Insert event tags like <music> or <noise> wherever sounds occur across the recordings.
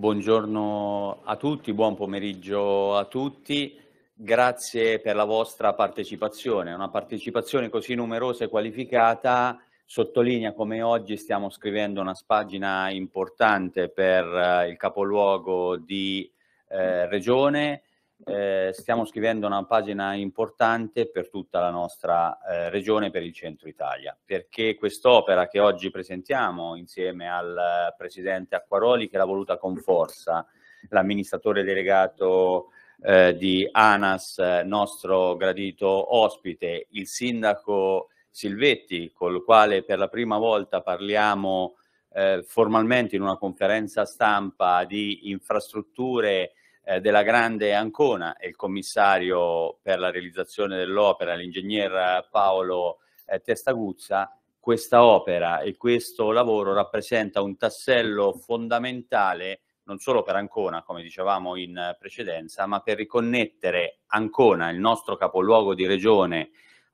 Buongiorno a tutti, buon pomeriggio a tutti. Grazie per la vostra partecipazione. Una partecipazione così numerosa e qualificata sottolinea come oggi stiamo scrivendo una pagina importante per eh, il capoluogo di eh, regione eh, stiamo scrivendo una pagina importante per tutta la nostra eh, regione, per il centro Italia, perché quest'opera che oggi presentiamo insieme al eh, presidente Acquaroli, che l'ha voluta con forza, l'amministratore delegato eh, di ANAS, nostro gradito ospite, il sindaco Silvetti, col quale per la prima volta parliamo eh, formalmente in una conferenza stampa di infrastrutture eh, della Grande Ancona e il commissario per la realizzazione dell'opera, l'ingegner Paolo eh, Testaguzza, questa opera e questo lavoro rappresenta un tassello fondamentale non solo per Ancona, come dicevamo in precedenza, ma per riconnettere Ancona, il nostro capoluogo di regione,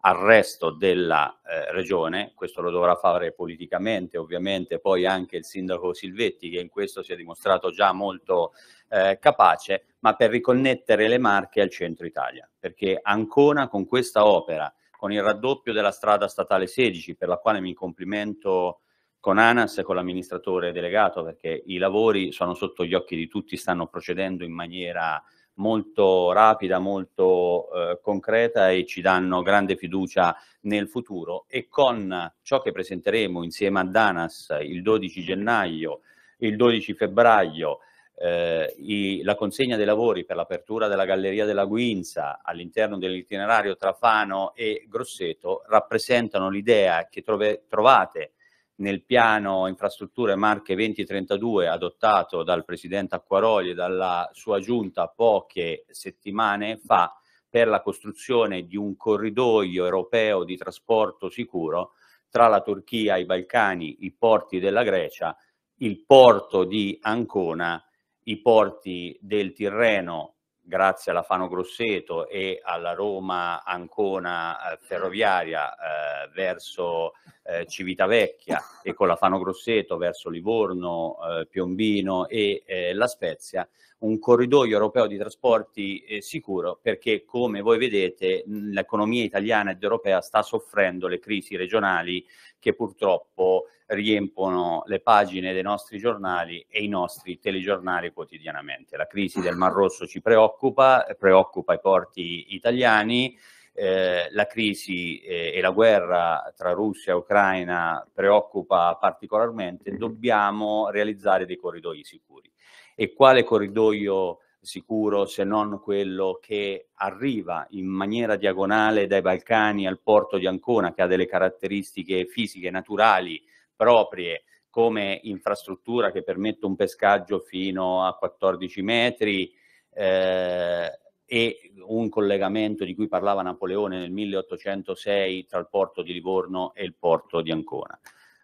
al resto della eh, regione, questo lo dovrà fare politicamente ovviamente poi anche il sindaco Silvetti che in questo si è dimostrato già molto eh, capace, ma per riconnettere le Marche al centro Italia, perché ancora con questa opera, con il raddoppio della strada statale 16 per la quale mi complimento con ANAS e con l'amministratore delegato perché i lavori sono sotto gli occhi di tutti, stanno procedendo in maniera molto rapida, molto eh, concreta e ci danno grande fiducia nel futuro e con ciò che presenteremo insieme a Danas il 12 gennaio, il 12 febbraio, eh, i, la consegna dei lavori per l'apertura della Galleria della Guinza all'interno dell'itinerario tra Fano e Grosseto rappresentano l'idea che trove, trovate nel piano infrastrutture Marche 2032 adottato dal Presidente Acquaroli e dalla sua giunta poche settimane fa per la costruzione di un corridoio europeo di trasporto sicuro tra la Turchia, i Balcani, i porti della Grecia, il porto di Ancona, i porti del Tirreno, grazie alla Fano Grosseto e alla Roma Ancona eh, ferroviaria eh, verso eh, Civitavecchia e con la Fano Grosseto verso Livorno, eh, Piombino e eh, La Spezia, un corridoio europeo di trasporti eh, sicuro perché come voi vedete l'economia italiana ed europea sta soffrendo le crisi regionali che purtroppo riempono le pagine dei nostri giornali e i nostri telegiornali quotidianamente. La crisi del Mar Rosso ci preoccupa, preoccupa i porti italiani, eh, la crisi eh, e la guerra tra Russia e Ucraina preoccupa particolarmente, dobbiamo realizzare dei corridoi sicuri. E quale corridoio sicuro se non quello che arriva in maniera diagonale dai Balcani al porto di Ancona, che ha delle caratteristiche fisiche naturali proprie come infrastruttura che permette un pescaggio fino a 14 metri, eh, e un collegamento di cui parlava Napoleone nel 1806 tra il porto di Livorno e il porto di Ancona.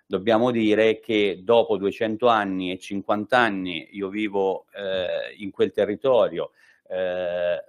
Dobbiamo dire che dopo 200 anni e 50 anni io vivo eh, in quel territorio, eh,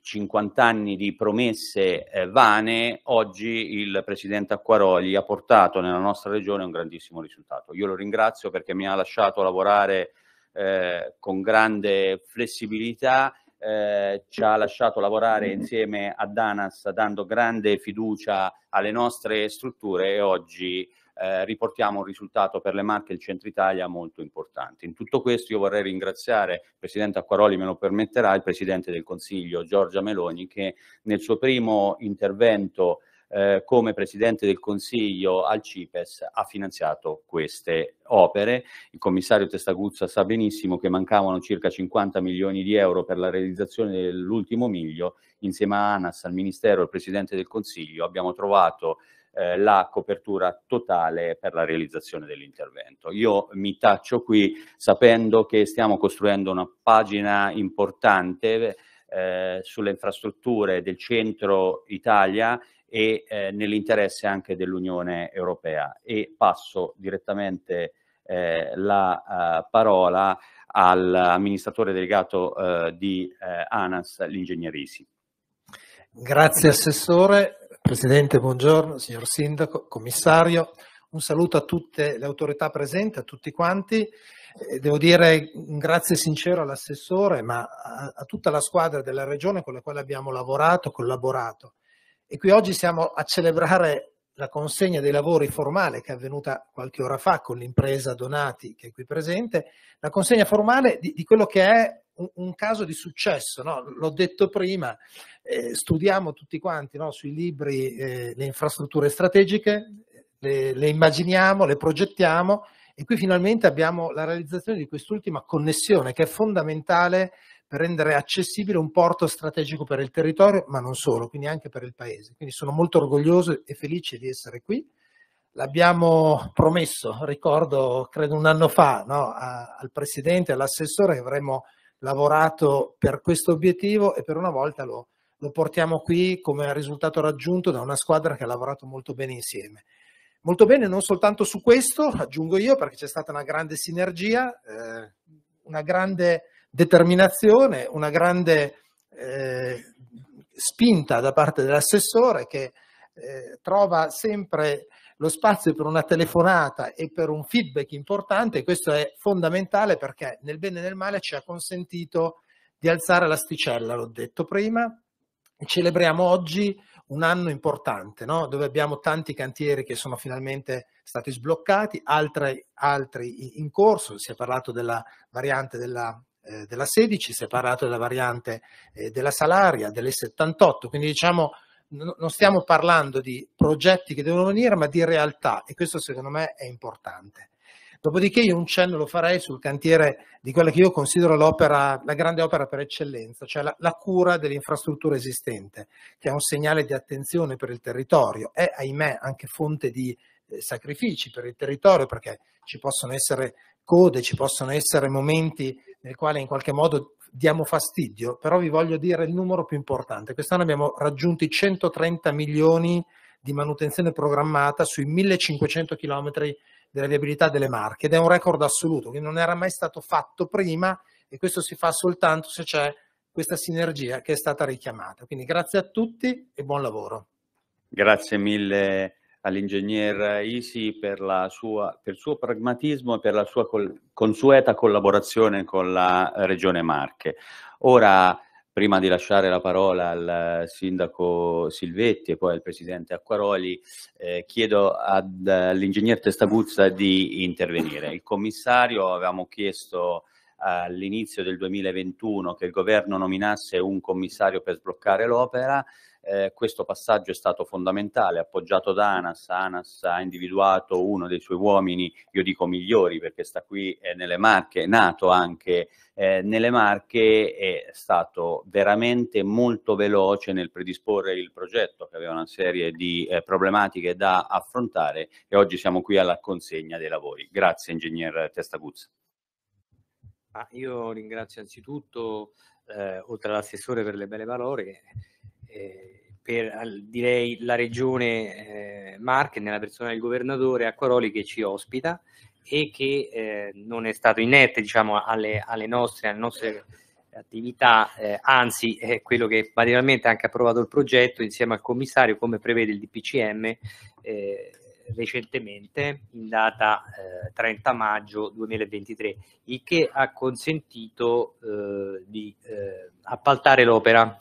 50 anni di promesse eh, vane, oggi il presidente Acquaroli ha portato nella nostra regione un grandissimo risultato. Io lo ringrazio perché mi ha lasciato lavorare eh, con grande flessibilità eh, ci ha lasciato lavorare insieme a Danas dando grande fiducia alle nostre strutture e oggi eh, riportiamo un risultato per le Marche e il Centro Italia molto importante. In tutto questo io vorrei ringraziare il Presidente Acquaroli, me lo permetterà, il Presidente del Consiglio Giorgia Meloni che nel suo primo intervento eh, come Presidente del Consiglio al CIPES ha finanziato queste opere. Il commissario Testaguzza sa benissimo che mancavano circa 50 milioni di euro per la realizzazione dell'ultimo miglio. Insieme a ANAS, al Ministero e al Presidente del Consiglio abbiamo trovato eh, la copertura totale per la realizzazione dell'intervento. Io mi taccio qui sapendo che stiamo costruendo una pagina importante eh, sulle infrastrutture del centro Italia e eh, nell'interesse anche dell'Unione Europea. E passo direttamente eh, la uh, parola all'amministratore delegato uh, di uh, ANAS, l'ingegner Isi. Grazie Assessore, Presidente buongiorno, signor Sindaco, Commissario, un saluto a tutte le autorità presenti, a tutti quanti. Devo dire un grazie sincero all'assessore, ma a, a, tutta la squadra della Regione con la quale abbiamo lavorato, collaborato. E qui oggi siamo a celebrare la consegna dei lavori formale che è avvenuta qualche ora fa con l'impresa Donati che è qui presente, la consegna formale di, di quello che è un, un, caso di successo, no? l'ho detto prima, eh, studiamo tutti quanti no? sui libri eh, le infrastrutture strategiche, le, le immaginiamo, le progettiamo e qui finalmente abbiamo la realizzazione di quest'ultima connessione che è fondamentale rendere accessibile un porto strategico per il territorio, ma non solo, quindi anche per il paese. Quindi sono molto orgoglioso e felice di essere qui. L'abbiamo promesso, ricordo, credo un anno fa, no, a, al Presidente e all'assessore che avremmo lavorato per questo obiettivo e per una volta lo, lo portiamo qui come risultato raggiunto da una squadra che ha lavorato molto bene insieme. Molto bene non soltanto su questo, aggiungo io, perché c'è stata una grande sinergia, eh, una grande determinazione, una grande eh, spinta da parte dell'assessore che eh, trova sempre lo spazio per una telefonata e per un feedback importante, questo è fondamentale perché nel bene e nel male ci ha consentito di alzare l'asticella, l'ho detto prima, celebriamo oggi un anno importante, no? dove abbiamo tanti cantieri che sono finalmente stati sbloccati, altri, altri in corso, si è parlato della variante della eh, della 16, separato dalla variante eh, della salaria, delle 78, quindi diciamo non stiamo parlando di progetti che devono venire, ma di realtà e questo secondo me è importante. Dopodiché io un cenno lo farei sul cantiere di quella che io considero l'opera, la grande opera per eccellenza, cioè la, la, cura dell'infrastruttura esistente, che è un segnale di attenzione per il territorio, è ahimè anche fonte di eh, sacrifici per il territorio perché ci possono essere code, ci possono essere momenti nel quale in qualche modo diamo fastidio, però vi voglio dire il numero più importante. Quest'anno abbiamo raggiunto i 130 milioni di manutenzione programmata sui 1500 km della viabilità delle Marche ed è un record assoluto che non era mai stato fatto prima e questo si fa soltanto se c'è questa sinergia che è stata richiamata. Quindi grazie a tutti e buon lavoro. Grazie mille all'ingegner Isi per, sua, per, il suo pragmatismo e per la sua col- consueta collaborazione con la Regione Marche. Ora, prima di lasciare la parola al sindaco Silvetti e poi al presidente Acquaroli, eh, chiedo all'ingegner Testaguzza di intervenire. Il commissario avevamo chiesto all'inizio del 2021 che il governo nominasse un commissario per sbloccare l'opera, eh, questo passaggio è stato fondamentale, appoggiato da ANAS. ANAS ha individuato uno dei suoi uomini, io dico migliori perché sta qui eh, nelle Marche, è nato anche eh, nelle Marche, è stato veramente molto veloce nel predisporre il progetto che aveva una serie di eh, problematiche da affrontare e oggi siamo qui alla consegna dei lavori. Grazie ingegner Testaguzza. Ah, io ringrazio anzitutto, eh, oltre all'assessore per le belle parole, eh, per direi la regione eh, Marche, nella persona del governatore Acquaroli che ci ospita e che eh, non è stato inerte diciamo, alle, alle, nostre, alle nostre attività, eh, anzi è quello che materialmente ha anche approvato il progetto insieme al commissario come prevede il DPCM eh, recentemente in data eh, 30 maggio 2023, il che ha consentito eh, di eh, appaltare l'opera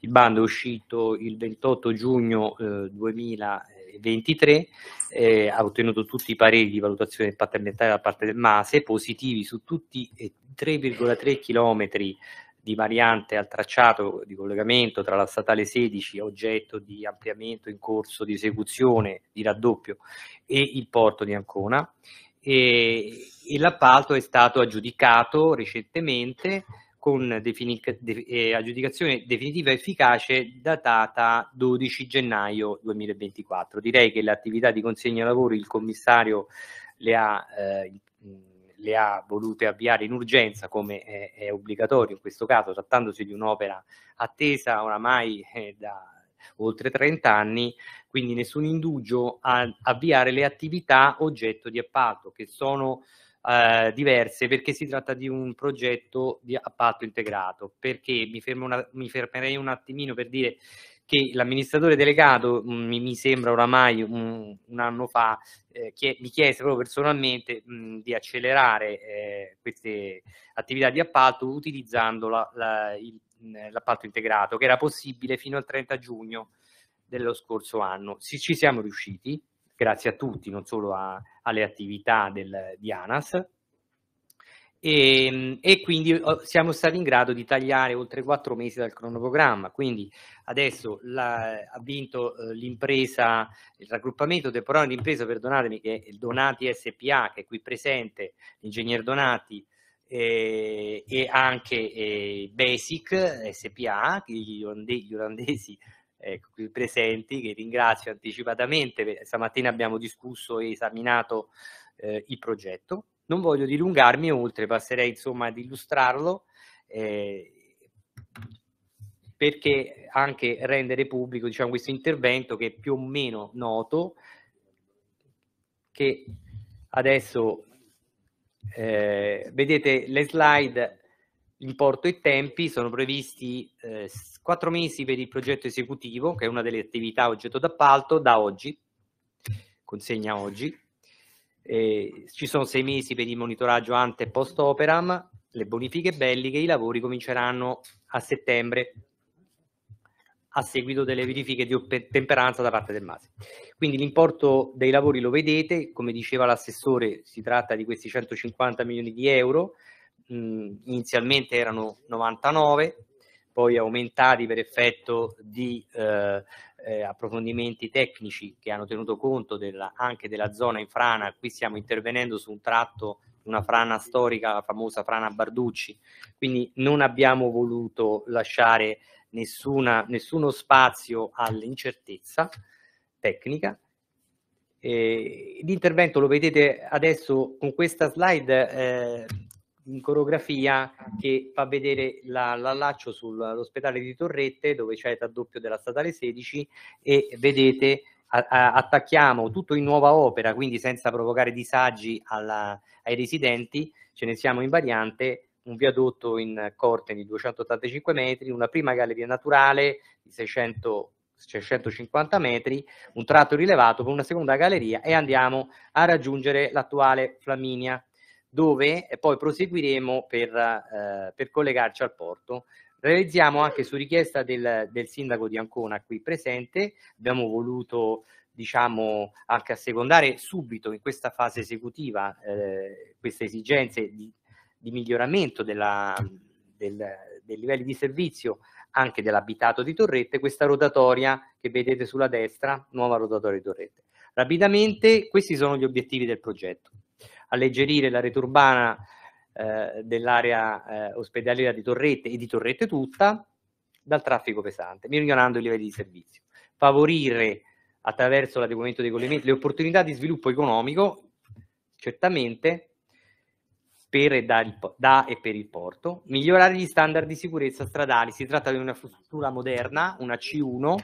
il bando è uscito il 28 giugno eh, 2023, eh, ha ottenuto tutti i pareri di valutazione patentare da parte del MASE, positivi su tutti e 3,3 chilometri di variante al tracciato di collegamento tra la statale 16, oggetto di ampliamento in corso di esecuzione, di raddoppio, e il porto di Ancona. E, e l'appalto è stato aggiudicato recentemente con defini- de- eh, aggiudicazione definitiva efficace datata 12 gennaio 2024. Direi che le attività di consegna lavori il commissario le ha, eh, le ha volute avviare in urgenza come è, è, obbligatorio in questo caso, trattandosi di un'opera attesa oramai eh, da oltre 30 anni, quindi nessun indugio a avviare le attività oggetto di appalto che sono eh, diverse perché si tratta di un progetto di, a patto integrato. Perché mi, una, mi fermerei un attimino per dire che l'amministratore delegato mh, mm, mi sembra oramai mh, un, anno fa eh, chie- mi chiese proprio personalmente mh, mm, di accelerare eh, queste attività di appalto utilizzando la, la, il, mm, l'appalto integrato che era possibile fino al 30 giugno dello scorso anno. Si, ci siamo riusciti, grazie a tutti, non solo a, alle attività del, di ANAS. E, ehm, e, quindi oh, siamo stati in grado di tagliare oltre quattro mesi dal cronoprogramma. Quindi adesso la, ha vinto eh, l'impresa, il raggruppamento temporaneo di impresa, perdonatemi, che è il Donati SPA, che è qui presente, l'ingegner Donati, eh, e anche eh, Basic SPA, gli, olandesi eh, qui presenti, che ringrazio anticipatamente. Stamattina abbiamo discusso e esaminato eh, il progetto. Non voglio dilungarmi oltre, passerei insomma ad illustrarlo. Eh, perché anche rendere pubblico diciamo, questo intervento che è più o meno noto, che adesso eh, vedete le slide Importo e tempi sono previsti eh, mesi per il progetto esecutivo, che è una delle attività oggetto d'appalto, da oggi, consegna oggi. Eh, ci sono sei mesi per il monitoraggio ante e post operam, le bonifiche belliche, i lavori cominceranno a settembre a seguito delle verifiche di temperanza da parte del MASE. Quindi l'importo dei lavori lo vedete, come diceva l'assessore si tratta di questi 150 milioni di euro, mh, inizialmente erano 99, poi aumentati per effetto di eh, eh, approfondimenti tecnici che hanno tenuto conto della, anche della zona in frana. Qui stiamo intervenendo su un tratto una frana storica, la famosa frana Barducci, quindi non abbiamo voluto lasciare nessuna, nessuno spazio all'incertezza tecnica. Eh, l'intervento lo vedete adesso con questa slide, eh, in coreografia che fa vedere la, l'allaccio sull'ospedale di Torrette dove c'è il raddoppio della statale 16 e vedete a, a, attacchiamo tutto in nuova opera quindi senza provocare disagi alla, ai residenti ce ne siamo in variante un viadotto in corte di 285 metri una prima galleria naturale di 600 650 metri, un tratto rilevato con una seconda galleria e andiamo a raggiungere l'attuale Flaminia dove poi proseguiremo per, eh, per collegarci al porto. Realizziamo anche su richiesta del, del sindaco di Ancona qui presente, abbiamo voluto diciamo anche assecondare subito in questa fase esecutiva eh, queste esigenze di, di miglioramento della, del, dei livelli di servizio anche dell'abitato di Torrette, questa rotatoria che vedete sulla destra, nuova rotatoria di Torrette. Rapidamente questi sono gli obiettivi del progetto alleggerire la rete urbana eh, dell'area eh, ospedaliera di Torrette e di Torrette tutta dal traffico pesante, migliorando i livelli di servizio. Favorire attraverso l'adeguamento dei collegamenti le opportunità di sviluppo economico, certamente, per e da, da, e per il porto, migliorare gli standard di sicurezza stradali. Si tratta di una struttura moderna, una C1,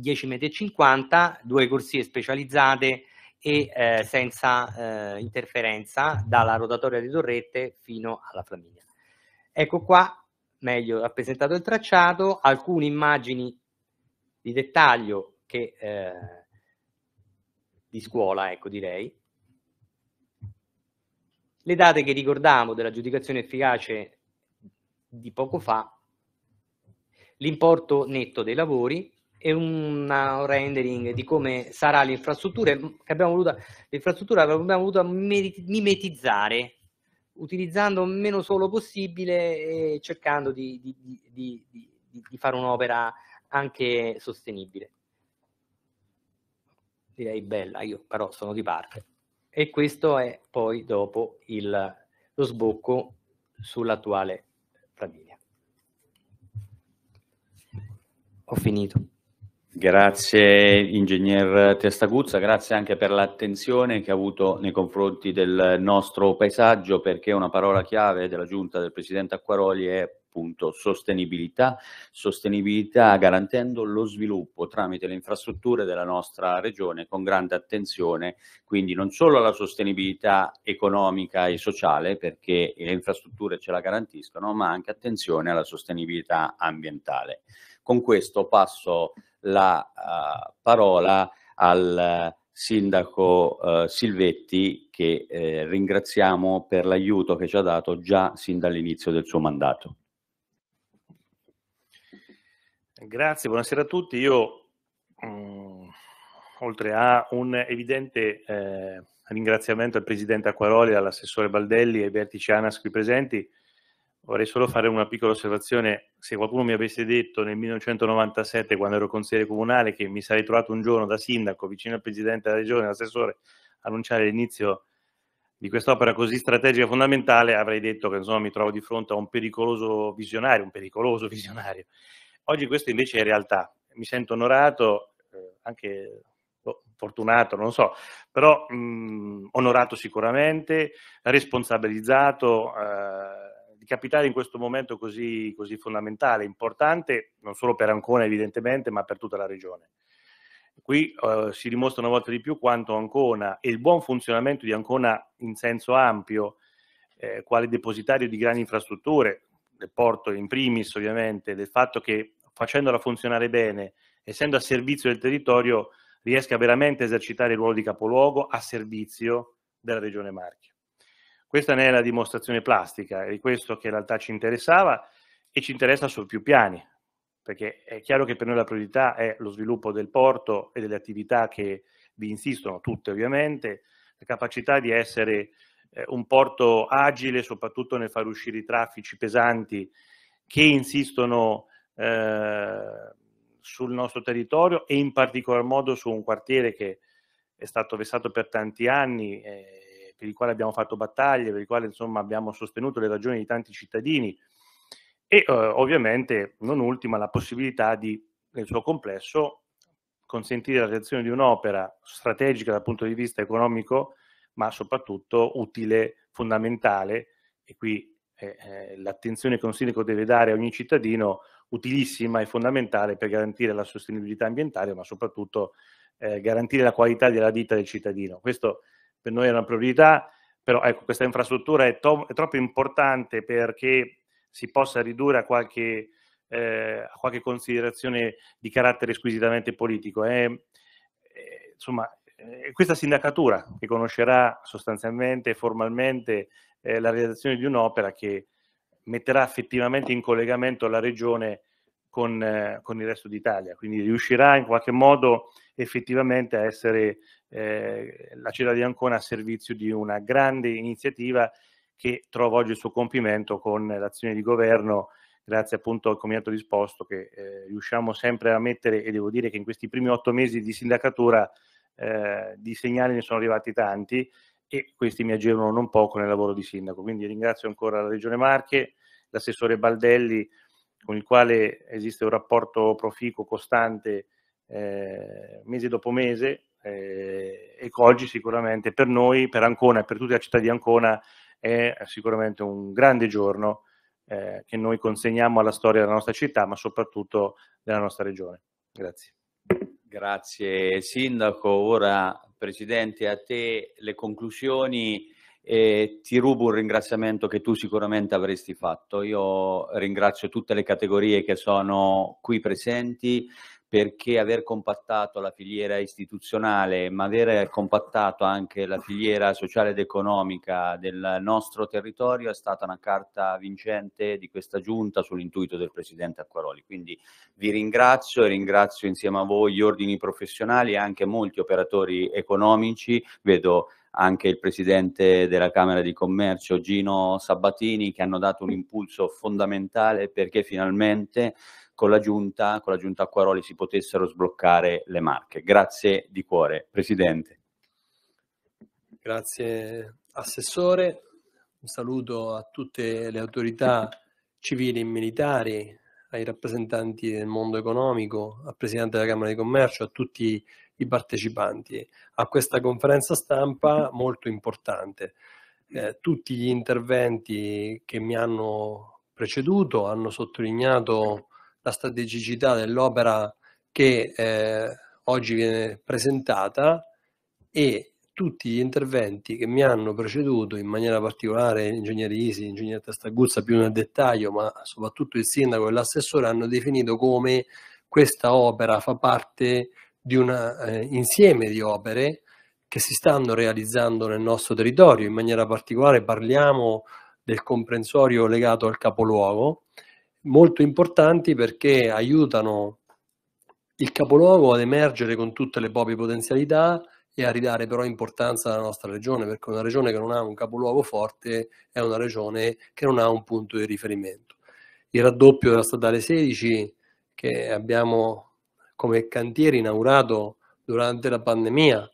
10,50 m, due corsie specializzate e eh, senza eh, interferenza dalla rotatoria di torrette fino alla Flaminia. Ecco qua meglio rappresentato il tracciato, alcune immagini di dettaglio che, eh, di scuola, ecco direi. Le date che ricordavamo dell'aggiudicazione efficace di poco fa, l'importo netto dei lavori, e un rendering di come sarà l'infrastruttura che abbiamo voluto, l'infrastruttura abbiamo voluto mimetizzare utilizzando meno solo possibile e cercando di, di, di, di fare un'opera anche sostenibile. Direi bella, io però sono di parte. E questo è poi dopo il, lo sbocco sull'attuale Flaminia. Ho finito. Grazie ingegner Testaguzza, grazie anche per l'attenzione che ha avuto nei confronti del nostro paesaggio perché una parola chiave della giunta del Presidente Acquaroli è appunto sostenibilità, sostenibilità garantendo lo sviluppo tramite le infrastrutture della nostra regione con grande attenzione quindi non solo alla sostenibilità economica e sociale perché le infrastrutture ce la garantiscono ma anche attenzione alla sostenibilità ambientale. Con questo passo la uh, parola al sindaco uh, Silvetti che eh, ringraziamo per l'aiuto che ci ha dato già sin dall'inizio del suo mandato. Grazie, buonasera a tutti. Io, mh, mm, oltre a un evidente eh, ringraziamento al Presidente Acquaroli, all'assessore Baldelli e ai vertici ANAS qui presenti, vorrei solo fare una piccola osservazione. Se qualcuno mi avesse detto nel 1997, quando ero consigliere comunale, che mi sarei trovato un giorno da sindaco vicino al presidente della regione, l'assessore, annunciare l'inizio di quest'opera così strategica e fondamentale, avrei detto che insomma mi trovo di fronte a un pericoloso visionario, un pericoloso <laughs> visionario. Oggi questo invece è realtà. Mi sento onorato, eh, anche boh, fortunato, non so, però mh, mm, onorato sicuramente, responsabilizzato. Eh, di capitare in questo momento così, così fondamentale, importante, non solo per Ancona evidentemente, ma per tutta la regione. Qui eh, si dimostra una volta di più quanto Ancona e il buon funzionamento di Ancona in senso ampio, eh, quale depositario di grandi infrastrutture, del porto in primis ovviamente, del fatto che facendola funzionare bene, essendo a servizio del territorio, riesca veramente a esercitare il ruolo di capoluogo a servizio della Regione Marchio. Questa ne è la dimostrazione plastica, è di questo che in realtà ci interessava e ci interessa su più piani, perché è chiaro che per noi la priorità è lo sviluppo del porto e delle attività che vi insistono, tutte ovviamente, la capacità di essere eh, un porto agile, soprattutto nel far uscire i traffici pesanti che insistono eh, sul nostro territorio e in particolar modo su un quartiere che è stato vessato per tanti anni. Eh, per il quale abbiamo fatto battaglie, per il quale insomma, abbiamo sostenuto le ragioni di tanti cittadini e eh, ovviamente, non ultima, la possibilità di, nel suo complesso, consentire la creazione di un'opera strategica dal punto di vista economico, ma soprattutto utile, fondamentale, e qui eh, eh l'attenzione che un sindaco deve dare a ogni cittadino, utilissima e fondamentale per garantire la sostenibilità ambientale, ma soprattutto eh, garantire la qualità della vita del cittadino. Questo per noi è una priorità, però ecco, questa infrastruttura è, to- è troppo importante perché si possa ridurre a qualche, eh, a qualche considerazione di carattere squisitamente politico. È, eh. è, eh, insomma, eh, questa sindacatura che conoscerà sostanzialmente e formalmente eh, la realizzazione di un'opera che metterà effettivamente in collegamento la regione con, eh, con il resto d'Italia, quindi riuscirà in qualche modo effettivamente a essere eh, la città di Ancona a servizio di una grande iniziativa che trova oggi il suo compimento con l'azione di governo grazie appunto al comitato disposto che eh, riusciamo sempre a mettere e devo dire che in questi primi otto mesi di sindacatura eh, di segnali ne sono arrivati tanti e questi mi agevolano non poco nel lavoro di sindaco. Quindi ringrazio ancora la Regione Marche, l'assessore Baldelli con il quale esiste un rapporto proficuo, costante eh, mese dopo mese eh, e oggi sicuramente per noi, per Ancona e per tutta la città di Ancona è sicuramente un grande giorno eh, che noi consegniamo alla storia della nostra città ma soprattutto della nostra regione. Grazie. Grazie Sindaco, ora Presidente a te le conclusioni e ti rubo un ringraziamento che tu sicuramente avresti fatto. Io ringrazio tutte le categorie che sono qui presenti perché aver compattato la filiera istituzionale, ma aver compattato anche la filiera sociale ed economica del nostro territorio è stata una carta vincente di questa giunta sull'intuito del Presidente Acquaroli. Quindi vi ringrazio e ringrazio insieme a voi gli ordini professionali e anche molti operatori economici. Vedo anche il presidente della Camera di Commercio Gino Sabatini che hanno dato un impulso fondamentale perché finalmente con la giunta, con la giunta Acquaroli si potessero sbloccare le marche. Grazie di cuore, Presidente. Grazie Assessore, un saluto a tutte le autorità civili e militari, ai rappresentanti del mondo economico, al Presidente della Camera di Commercio, a tutti i partecipanti a questa conferenza stampa molto importante. Eh, tutti gli interventi che mi hanno preceduto hanno sottolineato la strategicità dell'opera che eh, oggi viene presentata e tutti gli interventi che mi hanno preceduto, in maniera particolare l'ingegnere Isi, l'ingegnere Testaguzza più nel dettaglio, ma soprattutto il sindaco e l'assessore hanno definito come questa opera fa parte di un eh, insieme di opere che si stanno realizzando nel nostro territorio, in maniera particolare parliamo del comprensorio legato al capoluogo, molto importanti perché aiutano il capoluogo ad emergere con tutte le proprie potenzialità e a ridare però importanza alla nostra regione, perché una regione che non ha un capoluogo forte è una regione che non ha un punto di riferimento. Il raddoppio della statale 16 che abbiamo come cantiere inaugurato durante la pandemia,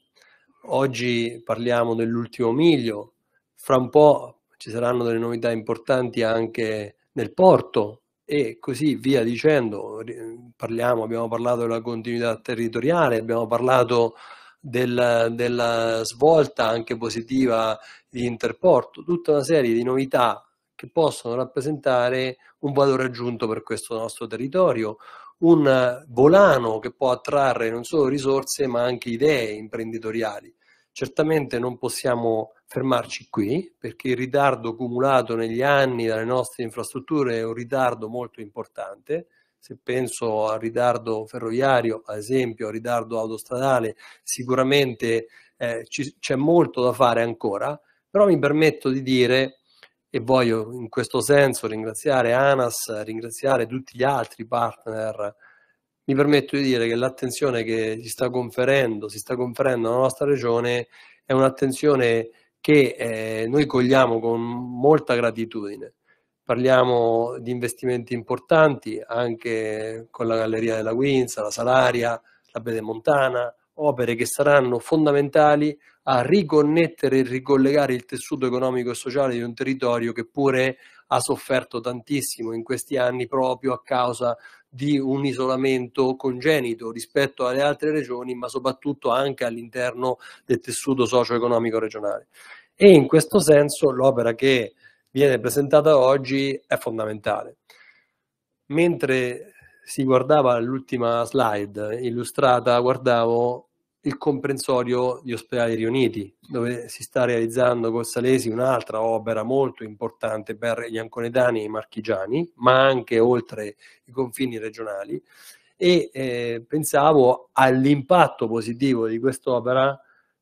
oggi parliamo dell'ultimo miglio, fra un po' ci saranno delle novità importanti anche nel porto, e così via dicendo. Parliamo, abbiamo parlato della continuità territoriale, abbiamo parlato della, della svolta anche positiva di Interporto, tutta una serie di novità che possono rappresentare un valore aggiunto per questo nostro territorio, un volano che può attrarre non solo risorse ma anche idee imprenditoriali. Certamente non possiamo fermarci qui perché il ritardo accumulato negli anni dalle nostre infrastrutture è un ritardo molto importante. Se penso al ritardo ferroviario, ad esempio, al ritardo autostradale, sicuramente eh, c'è molto da fare ancora, però mi permetto di dire e voglio in questo senso ringraziare ANAS, ringraziare tutti gli altri partner mi permetto di dire che l'attenzione che si sta conferendo, si sta conferendo alla nostra regione è un'attenzione che eh, noi cogliamo con molta gratitudine. Parliamo di investimenti importanti anche con la Galleria della Quinza, la Salaria, la Bede Montana, opere che saranno fondamentali a riconnettere e ricollegare il tessuto economico e sociale di un territorio che pure ha sofferto tantissimo in questi anni proprio a causa di un isolamento congenito rispetto alle altre regioni, ma soprattutto anche all'interno del tessuto socio-economico regionale. E in questo senso l'opera che viene presentata oggi è fondamentale. Mentre si guardava l'ultima slide illustrata, guardavo il comprensorio di Ospedali Riuniti, dove si sta realizzando con Salesi un'altra opera molto importante per gli anconetani e i marchigiani, ma anche oltre i confini regionali. E eh, pensavo all'impatto positivo di quest'opera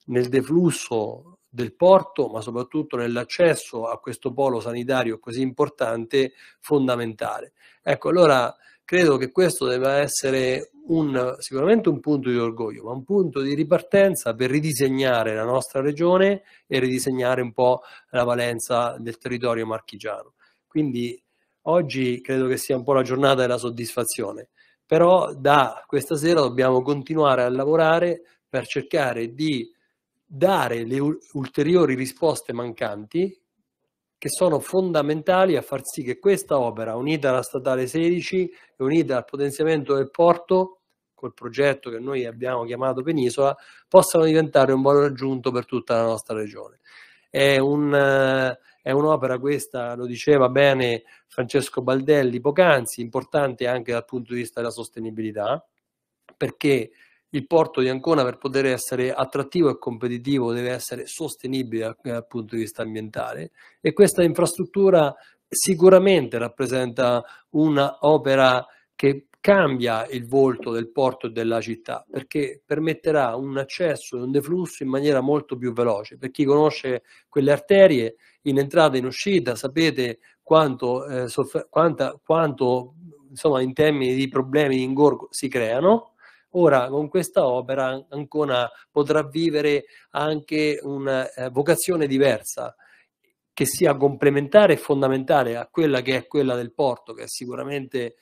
nel deflusso del porto, ma soprattutto nell'accesso a questo polo sanitario così importante, fondamentale. Ecco, allora credo che questo debba essere un, sicuramente un punto di orgoglio, ma un punto di ripartenza per ridisegnare la nostra regione e ridisegnare un po' la valenza del territorio marchigiano. Quindi oggi credo che sia un po' la giornata della soddisfazione, però da questa sera dobbiamo continuare a lavorare per cercare di dare le ulteriori risposte mancanti che sono fondamentali a far sì che questa opera, unita alla statale 16 e unita al potenziamento del porto, col progetto che noi abbiamo chiamato Penisola, possano diventare un valore aggiunto per tutta la nostra regione. È, un, è un'opera questa, lo diceva bene Francesco Baldelli poc'anzi, importante anche dal punto di vista della sostenibilità, perché il porto di Ancona per poter essere attrattivo e competitivo deve essere sostenibile dal punto di vista ambientale e questa infrastruttura sicuramente rappresenta un'opera che cambia il volto del porto e della città perché permetterà un accesso e un deflusso in maniera molto più veloce. Per chi conosce quelle arterie in entrata e in uscita sapete quanto, eh, quanta, quanto insomma, in termini di problemi di ingorgo si creano Ora, con questa opera Ancona potrà vivere anche una eh, vocazione diversa, che sia complementare e fondamentale a quella che è quella del porto, che è sicuramente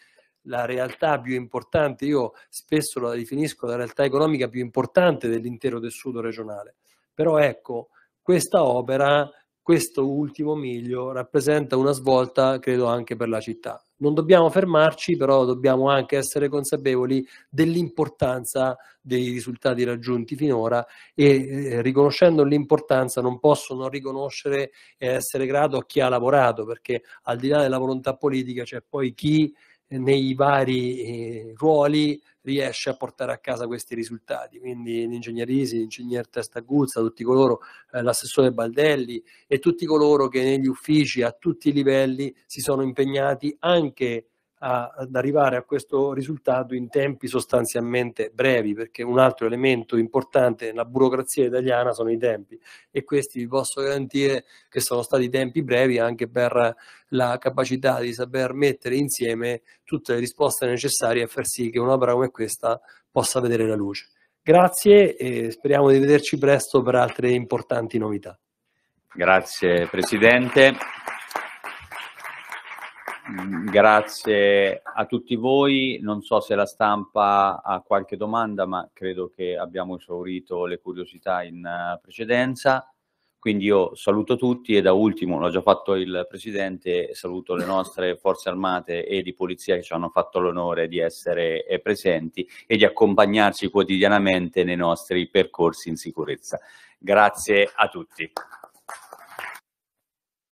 la realtà più importante, io spesso la definisco la realtà economica più importante dell'intero tessuto regionale. Però ecco, questa opera, questo ultimo miglio, rappresenta una svolta, credo, anche per la città. Non dobbiamo fermarci, però dobbiamo anche essere consapevoli dell'importanza dei risultati raggiunti finora e eh, riconoscendo l'importanza non posso non riconoscere e essere grato a chi ha lavorato, perché al di là della volontà politica c'è poi chi nei vari eh, ruoli riesce a portare a casa questi risultati. Quindi l'ingegner Risi, l'ingegner Testaguzza, tutti coloro, eh, l'assessore Baldelli e tutti coloro che negli uffici a tutti i livelli si sono impegnati anche a, ad arrivare a questo risultato in tempi sostanzialmente brevi, perché un altro elemento importante nella burocrazia italiana sono i tempi e questi vi posso garantire che sono stati tempi brevi anche per la capacità di saper mettere insieme tutte le risposte necessarie a far sì che un'opera come questa possa vedere la luce. Grazie e speriamo di vederci presto per altre importanti novità. Grazie Presidente. Grazie a tutti voi, non so se la stampa ha qualche domanda, ma credo che abbiamo esaurito le curiosità in eh, precedenza. Quindi io saluto tutti e da ultimo, l'ha già fatto il Presidente, saluto le nostre forze armate e di polizia che ci hanno fatto l'onore di essere eh, presenti e di accompagnarci quotidianamente nei nostri percorsi in sicurezza. Grazie a tutti.